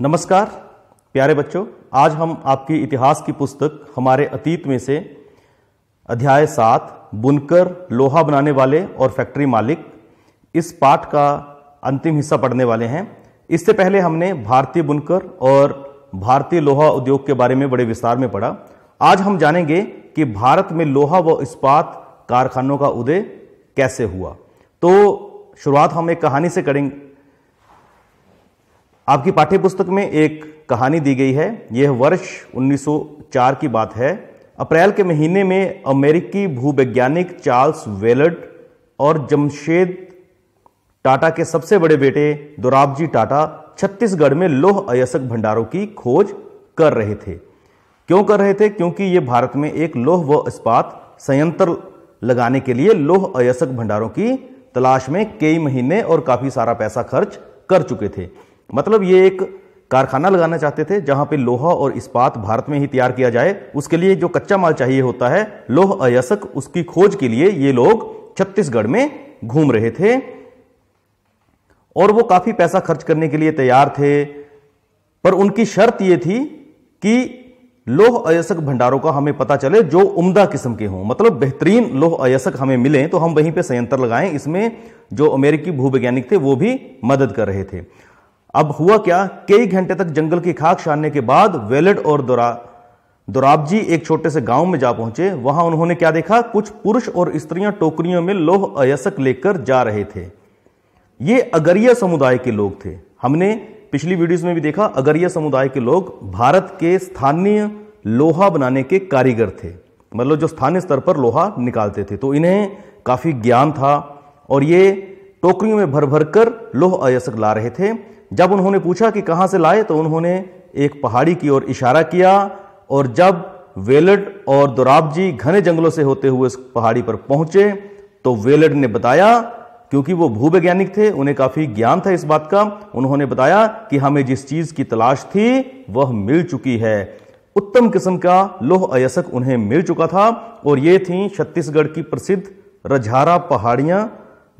नमस्कार प्यारे बच्चों आज हम आपकी इतिहास की पुस्तक हमारे अतीत में से अध्याय सात बुनकर लोहा बनाने वाले और फैक्ट्री मालिक इस पाठ का अंतिम हिस्सा पढ़ने वाले हैं इससे पहले हमने भारतीय बुनकर और भारतीय लोहा उद्योग के बारे में बड़े विस्तार में पढ़ा आज हम जानेंगे कि भारत में लोहा व इस्पात कारखानों का उदय कैसे हुआ तो शुरुआत हम एक कहानी से करेंगे आपकी पाठ्य पुस्तक में एक कहानी दी गई है यह वर्ष 1904 की बात है अप्रैल के महीने में अमेरिकी भूवैज्ञानिक चार्ल्स वेलड और जमशेद टाटा के सबसे बड़े बेटे दुराबजी टाटा छत्तीसगढ़ में लोह अयस्क भंडारों की खोज कर रहे थे क्यों कर रहे थे क्योंकि ये भारत में एक लोह व इस्पात संयंत्र लगाने के लिए लोह अयस्क भंडारों की तलाश में कई महीने और काफी सारा पैसा खर्च कर चुके थे मतलब ये एक कारखाना लगाना चाहते थे जहां पे लोहा और इस्पात भारत में ही तैयार किया जाए उसके लिए जो कच्चा माल चाहिए होता है लोह अयस्क उसकी खोज के लिए ये लोग छत्तीसगढ़ में घूम रहे थे और वो काफी पैसा खर्च करने के लिए तैयार थे पर उनकी शर्त ये थी कि लोह अयस्क भंडारों का हमें पता चले जो उम्दा किस्म के हों मतलब बेहतरीन लोह अयस्क हमें मिले तो हम वहीं पे संयंत्र लगाएं इसमें जो अमेरिकी भूवैज्ञानिक थे वो भी मदद कर रहे थे अब हुआ क्या कई घंटे तक जंगल की खाक छानने के बाद वेलड और दुरा जी एक छोटे से गांव में जा पहुंचे वहां उन्होंने क्या देखा कुछ पुरुष और स्त्रियां टोकरियों में लोह अयसक लेकर जा रहे थे ये अगरिया समुदाय के लोग थे हमने पिछली वीडियोस में भी देखा अगरिया समुदाय के लोग भारत के स्थानीय लोहा बनाने के कारीगर थे मतलब जो स्थानीय स्तर पर लोहा निकालते थे तो इन्हें काफ़ी ज्ञान था और ये टोकरियों में भर भर कर लोह अयस्क ला रहे थे जब उन्होंने पूछा कि कहाँ से लाए तो उन्होंने एक पहाड़ी की ओर इशारा किया और जब वेलड और दुराब जी घने जंगलों से होते हुए उस पहाड़ी पर पहुंचे तो वेलड ने बताया क्योंकि वो भूवैज्ञानिक थे उन्हें काफी ज्ञान था इस बात का उन्होंने बताया कि हमें जिस चीज की तलाश थी वह मिल चुकी है उत्तम किस्म का लोह अयस्क उन्हें मिल चुका था और ये थी छत्तीसगढ़ की प्रसिद्ध रझारा पहाड़ियां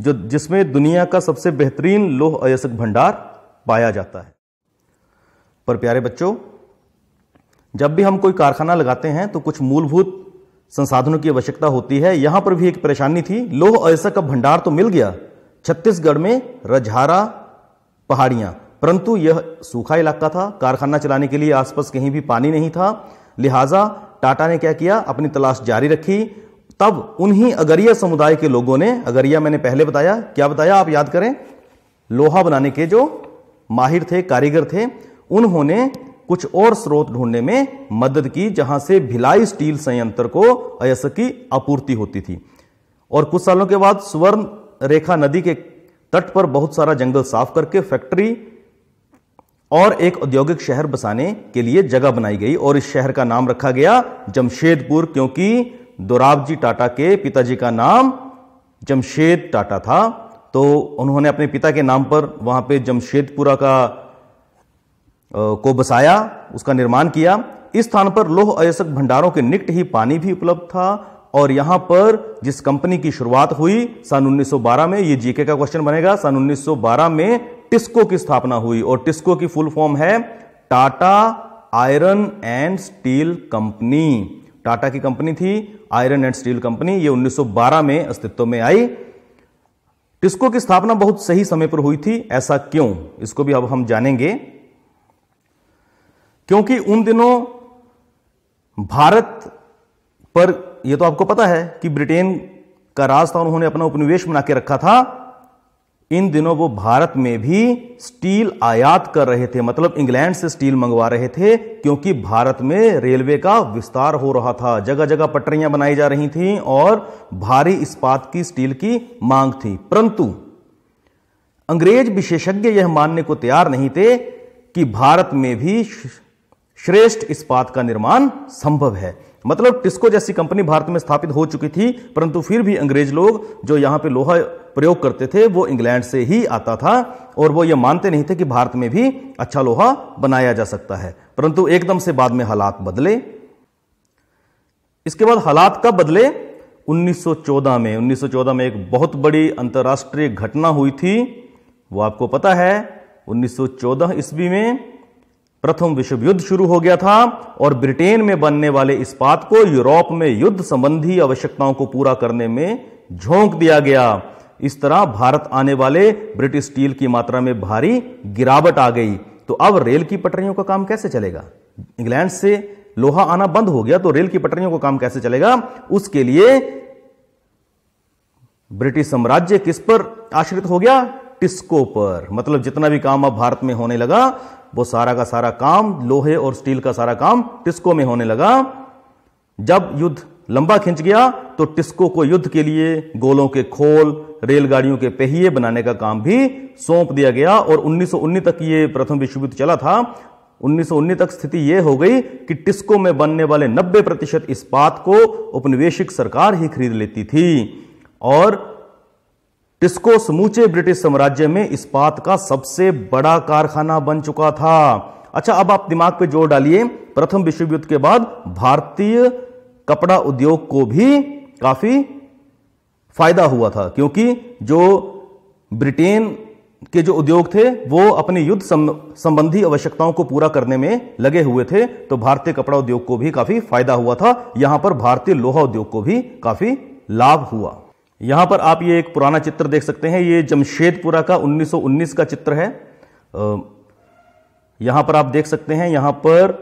जो जिसमें दुनिया का सबसे बेहतरीन लोह अयस्क भंडार पाया जाता है पर प्यारे बच्चों जब भी हम कोई कारखाना लगाते हैं तो कुछ मूलभूत संसाधनों की आवश्यकता होती है यहां पर भी एक परेशानी थी लोह अयस्क का भंडार तो मिल गया छत्तीसगढ़ में रजहारा पहाड़ियां परंतु यह सूखा इलाका था कारखाना चलाने के लिए आसपास कहीं भी पानी नहीं था लिहाजा टाटा ने क्या किया अपनी तलाश जारी रखी तब उन्हीं अगरिया समुदाय के लोगों ने अगरिया मैंने पहले बताया क्या बताया आप याद करें लोहा बनाने के जो माहिर थे कारीगर थे उन्होंने कुछ और स्रोत ढूंढने में मदद की जहां से भिलाई स्टील संयंत्र को अयस्क की आपूर्ति होती थी और कुछ सालों के बाद सुवर्ण रेखा नदी के तट पर बहुत सारा जंगल साफ करके फैक्ट्री और एक औद्योगिक शहर बसाने के लिए जगह बनाई गई और इस शहर का नाम रखा गया जमशेदपुर क्योंकि दोराबजी टाटा के पिताजी का नाम जमशेद टाटा था तो उन्होंने अपने पिता के नाम पर वहां पे जमशेदपुरा का को बसाया उसका निर्माण किया इस स्थान पर लोह अयस्क भंडारों के निकट ही पानी भी उपलब्ध था और यहां पर जिस कंपनी की शुरुआत हुई सन 1912 में ये जीके का क्वेश्चन बनेगा सन 1912 में टिस्को की स्थापना हुई और टिस्को की फुल फॉर्म है Tata iron and steel company Tata की कंपनी थी आयरन एंड स्टील कंपनी ये 1912 में अस्तित्व में आई टिस्को की स्थापना बहुत सही समय पर हुई थी ऐसा क्यों इसको भी अब हम जानेंगे क्योंकि उन दिनों भारत पर यह तो आपको पता है कि ब्रिटेन का राज था उन्होंने अपना उपनिवेश बना के रखा था इन दिनों वो भारत में भी स्टील आयात कर रहे थे मतलब इंग्लैंड से स्टील मंगवा रहे थे क्योंकि भारत में रेलवे का विस्तार हो रहा था जगह जगह पटरियां बनाई जा रही थीं और भारी इस्पात की स्टील की मांग थी परंतु अंग्रेज विशेषज्ञ यह मानने को तैयार नहीं थे कि भारत में भी श्रेष्ठ इस्पात का निर्माण संभव है मतलब टिस्को जैसी कंपनी भारत में स्थापित हो चुकी थी परंतु फिर भी अंग्रेज लोग जो यहां पे लोहा प्रयोग करते थे वो इंग्लैंड से ही आता था और वो ये मानते नहीं थे कि भारत में भी अच्छा लोहा बनाया जा सकता है परंतु एकदम से बाद में हालात बदले इसके बाद हालात कब बदले 1914 में 1914 में एक बहुत बड़ी अंतर्राष्ट्रीय घटना हुई थी वो आपको पता है 1914 ईस्वी में प्रथम विश्व युद्ध शुरू हो गया था और ब्रिटेन में बनने वाले इस्पात को यूरोप में युद्ध संबंधी आवश्यकताओं को पूरा करने में झोंक दिया गया इस तरह भारत आने वाले ब्रिटिश स्टील की मात्रा में भारी गिरावट आ गई तो अब रेल की पटरियों का काम कैसे चलेगा इंग्लैंड से लोहा आना बंद हो गया तो रेल की पटरियों का काम कैसे चलेगा उसके लिए ब्रिटिश साम्राज्य किस पर आश्रित हो गया टिस्को पर मतलब जितना भी काम अब भारत में होने लगा वो सारा का सारा काम लोहे और स्टील का सारा काम टिस्को में होने लगा जब युद्ध लंबा खिंच गया तो टिस्को को युद्ध के लिए गोलों के खोल रेलगाड़ियों के पहिए बनाने का काम भी सौंप दिया गया और उन्नीस तक ये प्रथम विश्व युद्ध चला था उन्नीस तक स्थिति यह हो गई कि टिस्को में बनने वाले 90 प्रतिशत इस्पात को उपनिवेशिक सरकार ही खरीद लेती थी और टिस्को समूचे ब्रिटिश साम्राज्य में इस्पात का सबसे बड़ा कारखाना बन चुका था अच्छा अब आप दिमाग पे जोर डालिए प्रथम विश्व युद्ध के बाद भारतीय कपड़ा उद्योग को भी काफी फायदा हुआ था क्योंकि जो ब्रिटेन के जो उद्योग थे वो अपने युद्ध संबंधी आवश्यकताओं को पूरा करने में लगे हुए थे तो भारतीय कपड़ा उद्योग को भी काफी फायदा हुआ था यहां पर भारतीय लोहा उद्योग को भी काफी लाभ हुआ यहां पर आप ये एक पुराना चित्र देख सकते हैं ये जमशेदपुरा का 1919 का चित्र है यहां पर आप देख सकते हैं यहां पर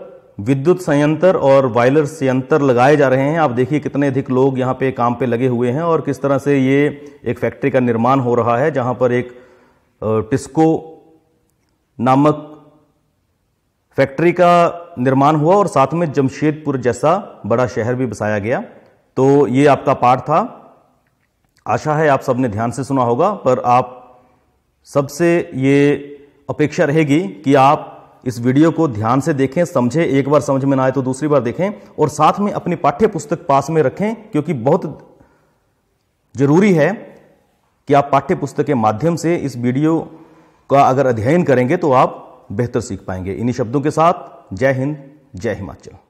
विद्युत संयंत्र और वायलर संयंत्र लगाए जा रहे हैं आप देखिए कितने अधिक लोग यहाँ पे काम पे लगे हुए हैं और किस तरह से ये एक फैक्ट्री का निर्माण हो रहा है जहाँ पर एक टिस्को नामक फैक्ट्री का निर्माण हुआ और साथ में जमशेदपुर जैसा बड़ा शहर भी बसाया गया तो ये आपका पार्ट था आशा है आप सबने ध्यान से सुना होगा पर आप सबसे ये अपेक्षा रहेगी कि आप इस वीडियो को ध्यान से देखें समझें एक बार समझ में ना आए तो दूसरी बार देखें और साथ में अपनी पाठ्य पुस्तक पास में रखें क्योंकि बहुत जरूरी है कि आप पाठ्य पुस्तक के माध्यम से इस वीडियो का अगर अध्ययन करेंगे तो आप बेहतर सीख पाएंगे इन्हीं शब्दों के साथ जय हिंद जय हिमाचल